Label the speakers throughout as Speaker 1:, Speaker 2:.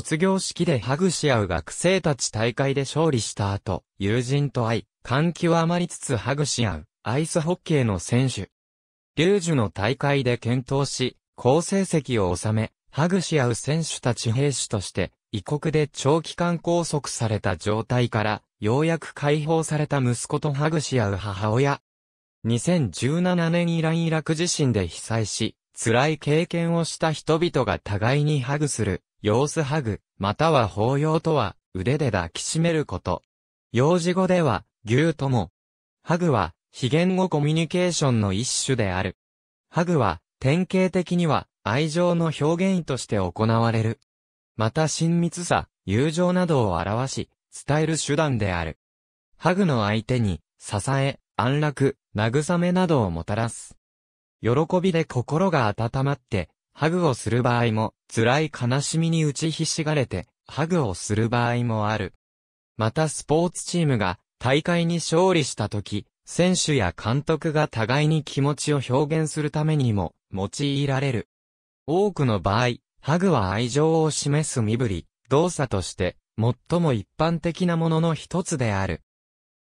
Speaker 1: 卒業式でハグし合う学生たち大会で勝利した後、友人と会い、喜極まりつつハグし合う、アイスホッケーの選手。リュージュの大会で検討し、好成績を収め、ハグし合う選手たち兵士として、異国で長期間拘束された状態から、ようやく解放された息子とハグし合う母親。2017年イランイラク地震で被災し、辛い経験をした人々が互いにハグする、様子ハグ、または抱擁とは、腕で抱きしめること。幼児語では、牛とも。ハグは、非言語コミュニケーションの一種である。ハグは、典型的には、愛情の表現として行われる。また親密さ、友情などを表し、伝える手段である。ハグの相手に、支え、安楽、慰めなどをもたらす。喜びで心が温まって、ハグをする場合も、辛い悲しみに打ちひしがれて、ハグをする場合もある。またスポーツチームが大会に勝利した時、選手や監督が互いに気持ちを表現するためにも用いられる。多くの場合、ハグは愛情を示す身振り、動作として、最も一般的なものの一つである。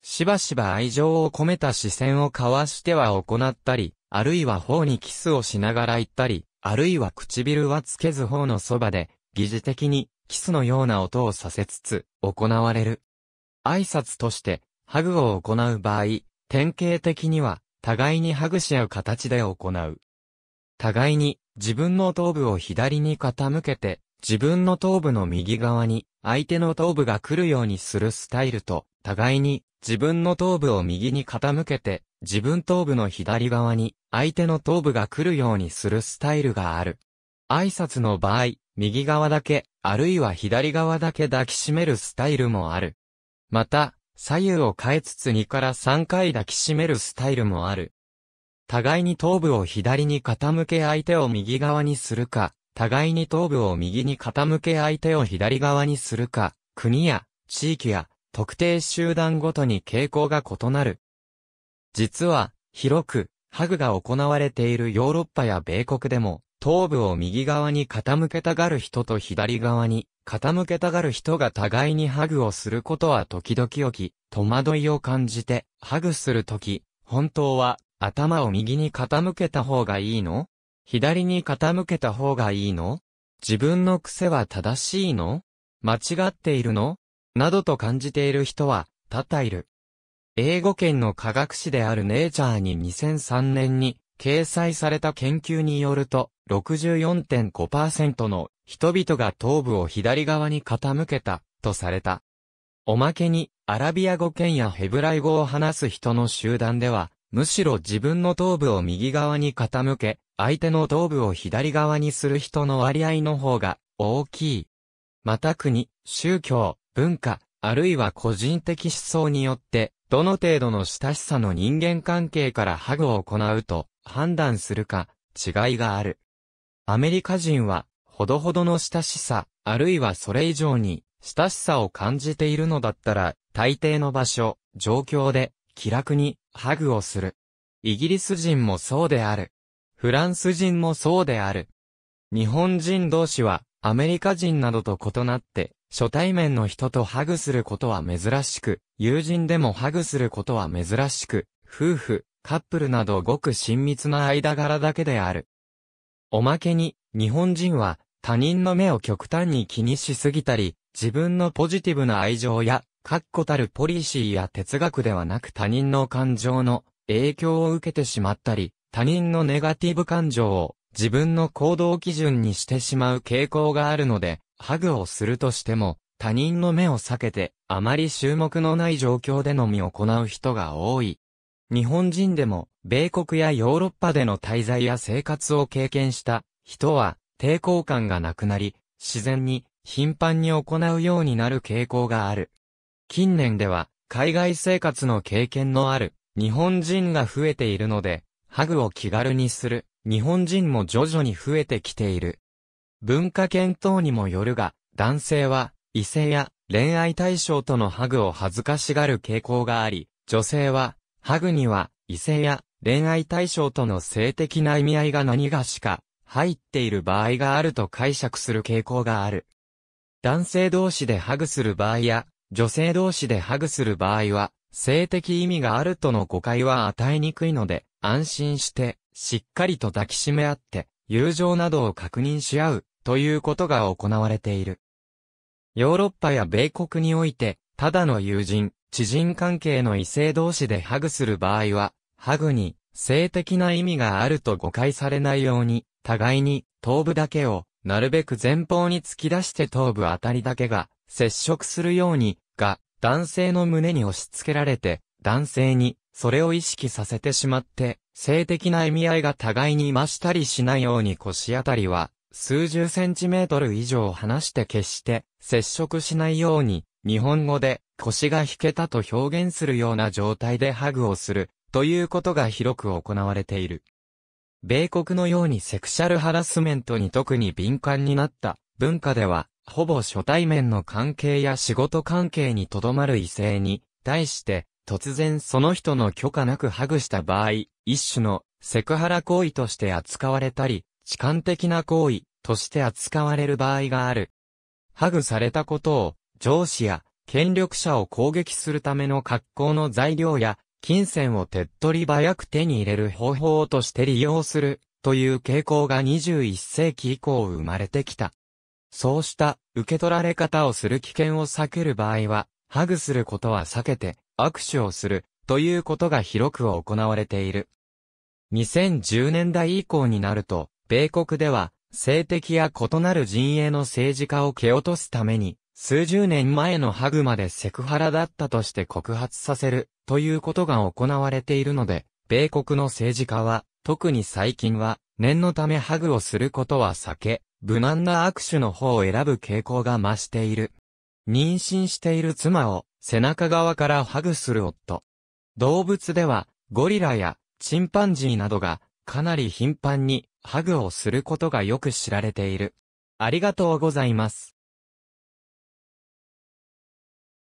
Speaker 1: しばしば愛情を込めた視線を交わしては行ったり、あるいは頬にキスをしながら言ったり、あるいは唇はつけず頬のそばで、疑似的にキスのような音をさせつつ、行われる。挨拶として、ハグを行う場合、典型的には、互いにハグし合う形で行う。互いに、自分の頭部を左に傾けて、自分の頭部の右側に、相手の頭部が来るようにするスタイルと、互いに、自分の頭部を右に傾けて、自分頭部の左側に相手の頭部が来るようにするスタイルがある。挨拶の場合、右側だけ、あるいは左側だけ抱きしめるスタイルもある。また、左右を変えつつ2から3回抱きしめるスタイルもある。互いに頭部を左に傾け相手を右側にするか、互いに頭部を右に傾け相手を左側にするか、国や地域や特定集団ごとに傾向が異なる。実は、広く、ハグが行われているヨーロッパや米国でも、頭部を右側に傾けたがる人と左側に傾けたがる人が互いにハグをすることは時々起き、戸惑いを感じて、ハグするとき、本当は頭を右に傾けた方がいいの左に傾けた方がいいの自分の癖は正しいの間違っているのなどと感じている人は多々いる。英語圏の科学誌であるネイチャーに2003年に掲載された研究によると、64.5%の人々が頭部を左側に傾けた、とされた。おまけに、アラビア語圏やヘブライ語を話す人の集団では、むしろ自分の頭部を右側に傾け、相手の頭部を左側にする人の割合の方が大きい。また国、宗教、文化、あるいは個人的思想によって、どの程度の親しさの人間関係からハグを行うと判断するか、違いがある。アメリカ人は、ほどほどの親しさ、あるいはそれ以上に、親しさを感じているのだったら、大抵の場所、状況で、気楽に、ハグをする。イギリス人もそうである。フランス人もそうである。日本人同士は、アメリカ人などと異なって、初対面の人とハグすることは珍しく、友人でもハグすることは珍しく、夫婦、カップルなどごく親密な間柄だけである。おまけに、日本人は他人の目を極端に気にしすぎたり、自分のポジティブな愛情や、確固たるポリシーや哲学ではなく他人の感情の影響を受けてしまったり、他人のネガティブ感情を自分の行動基準にしてしまう傾向があるので、ハグをするとしても、他人の目を避けて、あまり注目のない状況でのみ行う人が多い。日本人でも、米国やヨーロッパでの滞在や生活を経験した人は、抵抗感がなくなり、自然に頻繁に行うようになる傾向がある。近年では、海外生活の経験のある日本人が増えているので、ハグを気軽にする日本人も徐々に増えてきている。文化圏等にもよるが、男性は異性や恋愛対象とのハグを恥ずかしがる傾向があり、女性はハグには異性や恋愛対象との性的な意味合いが何がしか入っている場合があると解釈する傾向がある。男性同士でハグする場合や、女性同士でハグする場合は、性的意味があるとの誤解は与えにくいので、安心して、しっかりと抱きしめ合って、友情などを確認し合うということが行われている。ヨーロッパや米国において、ただの友人、知人関係の異性同士でハグする場合は、ハグに性的な意味があると誤解されないように、互いに頭部だけをなるべく前方に突き出して頭部あたりだけが接触するように、が男性の胸に押し付けられて、男性にそれを意識させてしまって、性的な意味合いが互いに増したりしないように腰あたりは数十センチメートル以上離して決して接触しないように、日本語で腰が引けたと表現するような状態でハグをするということが広く行われている。米国のようにセクシャルハラスメントに特に敏感になった文化では、ほぼ初対面の関係や仕事関係にとどまる異性に対して、突然その人の許可なくハグした場合、一種のセクハラ行為として扱われたり、痴漢的な行為として扱われる場合がある。ハグされたことを上司や権力者を攻撃するための格好の材料や金銭を手っ取り早く手に入れる方法として利用するという傾向が21世紀以降生まれてきた。そうした受け取られ方をする危険を避ける場合は、ハグすることは避けて握手をするということが広く行われている。2010年代以降になると、米国では、性的や異なる陣営の政治家を蹴落とすために、数十年前のハグまでセクハラだったとして告発させる、ということが行われているので、米国の政治家は、特に最近は、念のためハグをすることは避け、無難な握手の方を選ぶ傾向が増している。妊娠している妻を、背中側からハグする夫。動物では、ゴリラや、チンパンジーなどが、かなり頻繁にハグをすることがよく知られている。ありがとうございます。